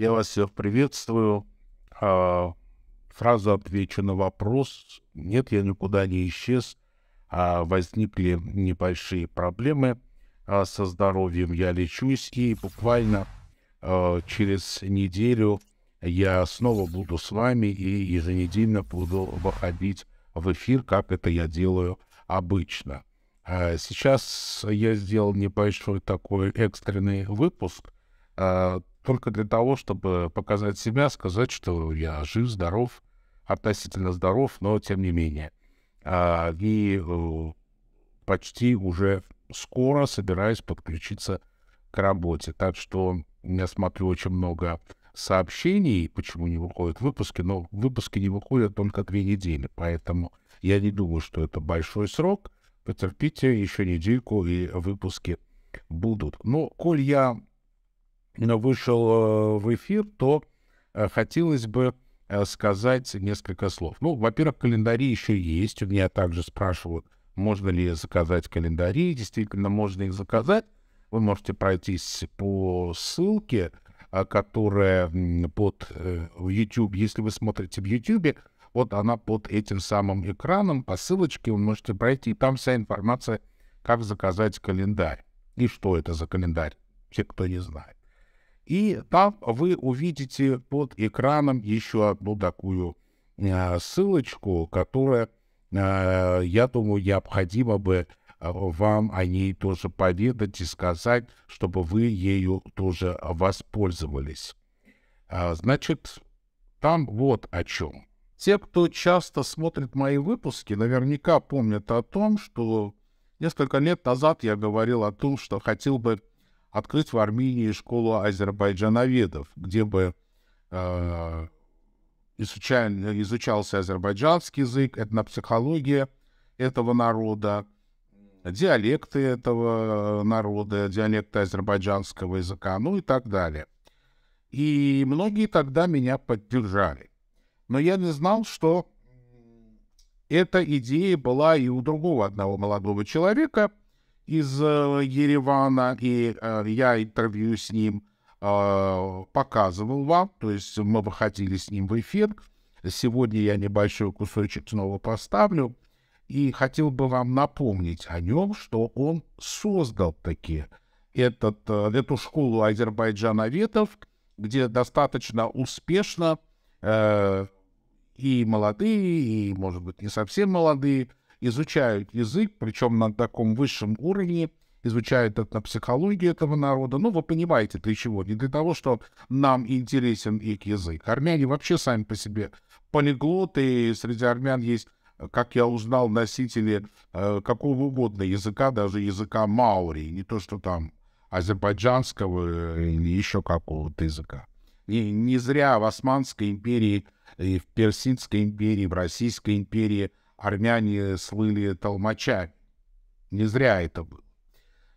Я вас всех приветствую. А, сразу отвечу на вопрос. Нет, я никуда не исчез. А, возникли небольшие проблемы а, со здоровьем. Я лечусь и буквально а, через неделю я снова буду с вами и еженедельно буду выходить в эфир, как это я делаю обычно. сейчас я сделал небольшой такой экстренный выпуск, только для того, чтобы показать себя, сказать, что я жив, здоров, относительно здоров, но тем не менее. А, и почти уже скоро собираюсь подключиться к работе. Так что я смотрю очень много сообщений, почему не выходят выпуски, но выпуски не выходят только две недели, поэтому я не думаю, что это большой срок. Потерпите еще недельку, и выпуски будут. Но, коль я вышел э, в эфир, то э, хотелось бы э, сказать несколько слов. Ну, во-первых, календари еще есть. У меня также спрашивают, можно ли заказать календари. Действительно, можно их заказать. Вы можете пройтись по ссылке, которая под YouTube, если вы смотрите в YouTube, вот она под этим самым экраном, по ссылочке вы можете пройти, и там вся информация, как заказать календарь. И что это за календарь, те, кто не знает. И там вы увидите под экраном еще одну такую а, ссылочку, которая, а, я думаю, необходимо бы а, вам о ней тоже поведать и сказать, чтобы вы ею тоже воспользовались. Значит, там вот о чем. Те, кто часто смотрит мои выпуски, наверняка помнят о том, что несколько лет назад я говорил о том, что хотел бы открыть в Армении школу азербайджановедов, где бы э, изучал, изучался азербайджанский язык, этнопсихология этого народа, диалекты этого народа, диалекты азербайджанского языка, ну и так далее. И многие тогда меня поддержали. Но я не знал, что эта идея была и у другого одного молодого человека – из э, Еревана, и э, я интервью с ним э, показывал вам, то есть мы выходили с ним в эфир. Сегодня я небольшой кусочек снова поставлю. И хотел бы вам напомнить о нем, что он создал таки этот, эту школу азербайджановедов, где достаточно успешно э, и молодые, и, может быть, не совсем молодые изучают язык, причем на таком высшем уровне, изучают это, на психологию этого народа. Ну, вы понимаете, для чего? Не для того, что нам интересен их язык. Армяне вообще сами по себе полиглоты, и среди армян есть как я узнал, носители э, какого угодно языка, даже языка маори, не то что там азербайджанского э, или еще какого-то языка. И не зря в Османской империи, и в Персидской империи, в Российской империи армяне слыли толмачами. Не зря это было.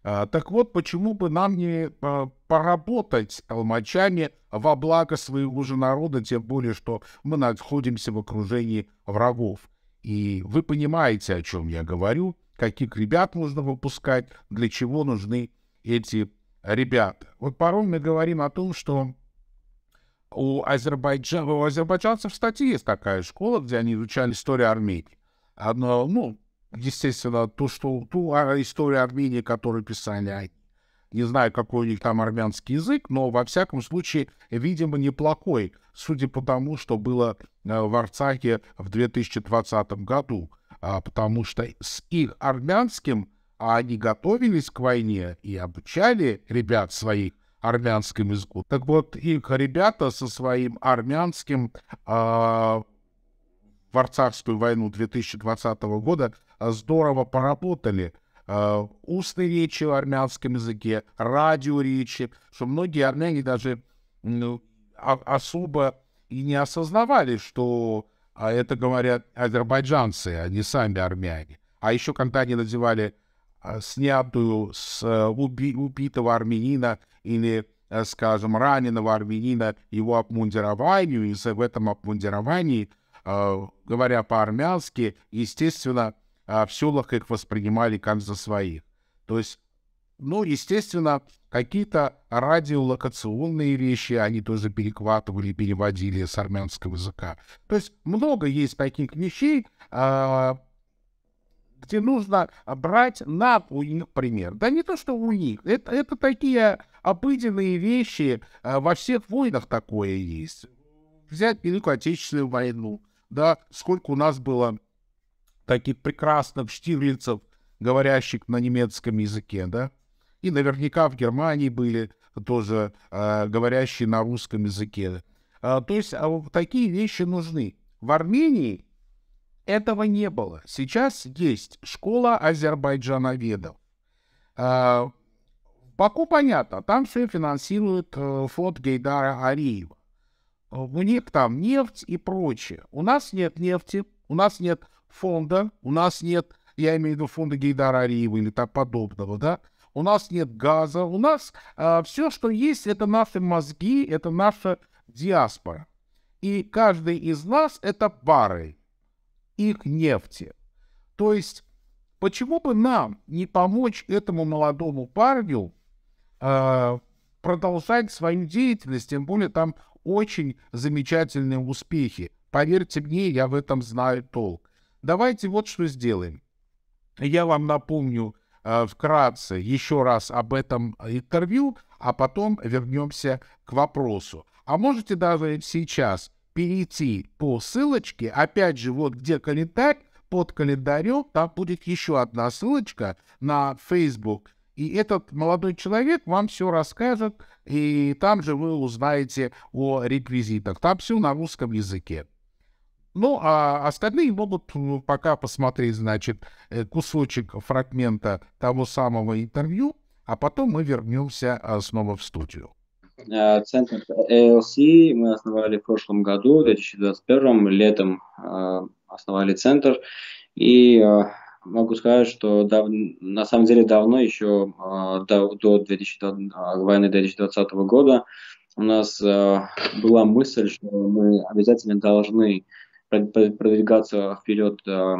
А, так вот, почему бы нам не а, поработать с толмачами во благо своего же народа, тем более, что мы находимся в окружении врагов. И вы понимаете, о чем я говорю, каких ребят нужно выпускать, для чего нужны эти ребята. Вот порой мы говорим о том, что у, Азербайджан... у азербайджанцев, кстати, есть такая школа, где они изучали историю Армении. Одно, ну, естественно, то, что, ту а, историю Армении, которую писали они. Не знаю, какой у них там армянский язык, но, во всяком случае, видимо, неплохой, судя по тому, что было э, в Арцахе в 2020 году. А, потому что с их армянским а они готовились к войне и обучали ребят своих армянским языку. Так вот, их ребята со своим армянским а, Варцавскую войну 2020 года а, здорово поработали а, устные речи в армянском языке, радиоречи, что многие армяне даже ну, а, особо и не осознавали, что это говорят азербайджанцы, а не сами армяне. А еще когда они называли снятую с уби убитого армянина или, скажем, раненого армянина его обмундированию, и в этом обмундировании – Э, говоря по-армянски, естественно, э, в селах их воспринимали как за своих. То есть, ну, естественно, какие-то радиолокационные вещи они тоже перехватывали, переводили с армянского языка. То есть много есть таких вещей, э, где нужно брать на у них пример. Да не то, что у них. Это, это такие обыденные вещи. Во всех войнах такое есть. Взять Великую Отечественную войну – да, сколько у нас было таких прекрасных штирлицев, говорящих на немецком языке, да, и наверняка в Германии были тоже э, говорящие на русском языке. Э, то есть э, такие вещи нужны. В Армении этого не было. Сейчас есть школа азербайджановедов. Э, Баку понятно, там все финансирует э, фонд Гейдара Ариева. У них там нефть и прочее. У нас нет нефти, у нас нет фонда, у нас нет, я имею в виду фонда Гейдара Ариева или так подобного, да, у нас нет газа, у нас э, а, все, что есть, это наши мозги, это наша диаспора. И каждый из нас это бары их нефти. То есть, почему бы нам не помочь этому молодому парню э, продолжать свою деятельность, тем более там очень замечательные успехи. Поверьте мне, я в этом знаю толк. Давайте вот что сделаем. Я вам напомню э, вкратце еще раз об этом интервью, а потом вернемся к вопросу. А можете даже сейчас перейти по ссылочке, опять же, вот где календарь, под календарем, там будет еще одна ссылочка на Facebook и этот молодой человек вам все расскажет, и там же вы узнаете о реквизитах. Там все на русском языке. Ну, а остальные могут э, пока посмотреть, значит, э, кусочек фрагмента того самого интервью, а потом мы вернемся а, снова в студию. Э, центр ALC мы основали в прошлом году, в 2021, летом основали центр. И могу сказать, что дав... на самом деле давно, еще э, а, до, до 2020, а, войны 2020 года, у нас э, была мысль, что мы обязательно должны продвигаться вперед э,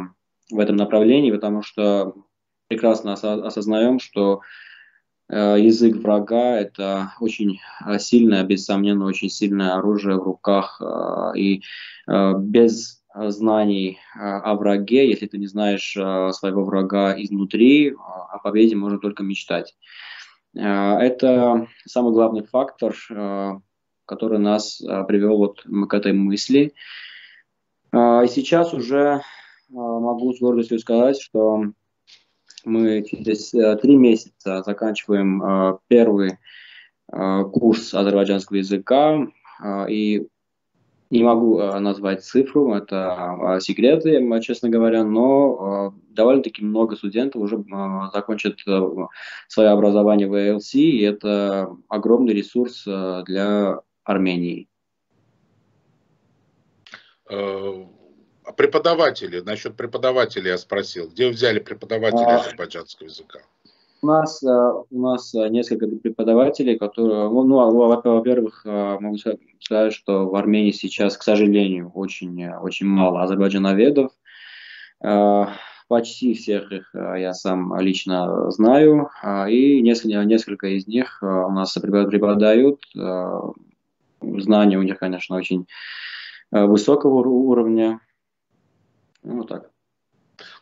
в этом направлении, потому что прекрасно осознаем, что э, язык врага – это очень сильное, без сомнения, очень сильное оружие в руках, э, и э, без Э, знаний э, о враге, если ты не знаешь э, своего врага изнутри, о победе можно только мечтать. Это самый главный фактор, который нас привел вот к этой мысли. И сейчас уже могу с гордостью сказать, что мы через три месяца заканчиваем первый курс азербайджанского языка, и не могу э, назвать цифру, это а, секреты, честно говоря, но э, довольно-таки много студентов уже закончат э, свое образование в АЛС, и это огромный ресурс для Армении. А преподаватели, насчет преподавателей я спросил, где взяли преподавателей а... азербайджанского языка? У нас, э, у нас э, несколько преподавателей, которые, ну, ну а, во-первых, э, могу сказать, что в Армении сейчас, к сожалению, очень, очень мало азербайджановедов. Почти всех их я сам лично знаю, и несколько, несколько из них у нас преподают. Знания у них, конечно, очень высокого уровня. Ну, вот так.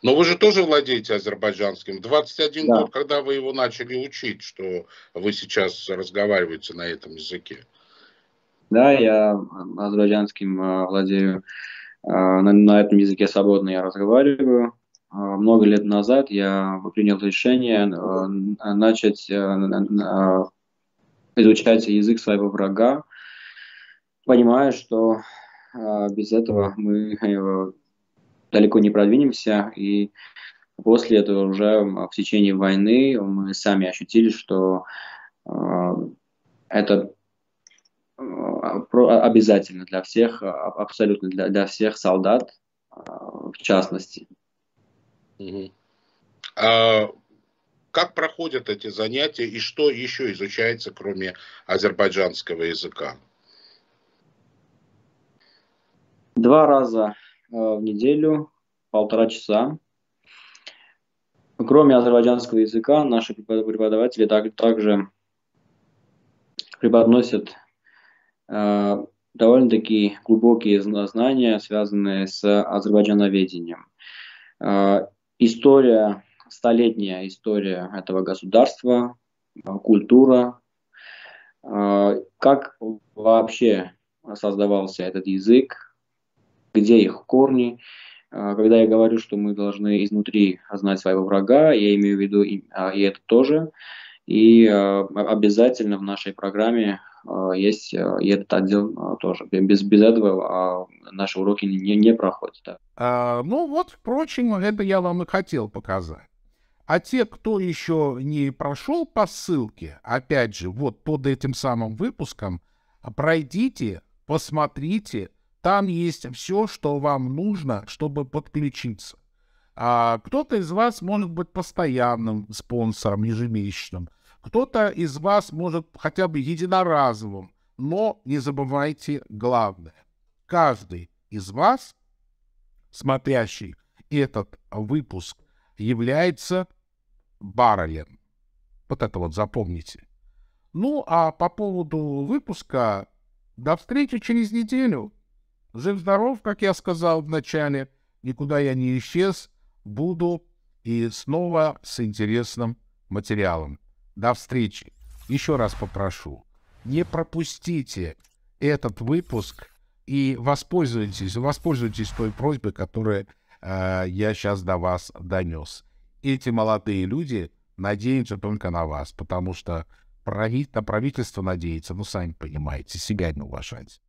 Но вы же тоже владеете азербайджанским. 21 да. год, когда вы его начали учить, что вы сейчас разговариваете на этом языке. Да, я азербайджанским э, владею. Э, на, на этом языке свободно я разговариваю. Э, много лет назад я принял решение начать изучать язык своего врага, понимая, что без этого мы далеко не продвинемся. И после этого уже в течение войны мы сами ощутили, что э, это э, а, обязательно для всех, а, абсолютно для, для всех солдат, э, в частности. А как проходят эти занятия и что еще изучается, кроме азербайджанского языка? Два раза Э, в неделю, полтора часа. Кроме азербайджанского языка, наши преподаватели также преподносят э, довольно-таки глубокие знания, связанные с азербайджановедением. Э, история, столетняя история этого государства, культура, как вообще создавался этот язык, где их корни. А, когда я говорю, что мы должны изнутри знать своего врага, я имею в виду и, а, и это тоже. И а, обязательно в нашей программе есть и этот отдел тоже. Без, без этого наши уроки не, не проходят. А, ну вот, впрочем, это я вам и хотел показать. А те, кто еще не прошел по ссылке, опять же, вот под этим самым выпуском, пройдите, посмотрите, там есть все, что вам нужно, чтобы подключиться. А кто-то из вас может быть постоянным спонсором ежемесячным. Кто-то из вас может хотя бы единоразовым. Но не забывайте главное. Каждый из вас, смотрящий этот выпуск, является баррелем. Вот это вот запомните. Ну, а по поводу выпуска, до встречи через неделю. Жив-здоров, как я сказал в начале, никуда я не исчез, буду и снова с интересным материалом. До встречи. Еще раз попрошу, не пропустите этот выпуск и воспользуйтесь, воспользуйтесь той просьбой, которую э, я сейчас до вас донес. Эти молодые люди надеются только на вас, потому что на правительство надеется, ну, сами понимаете, себя не уважать.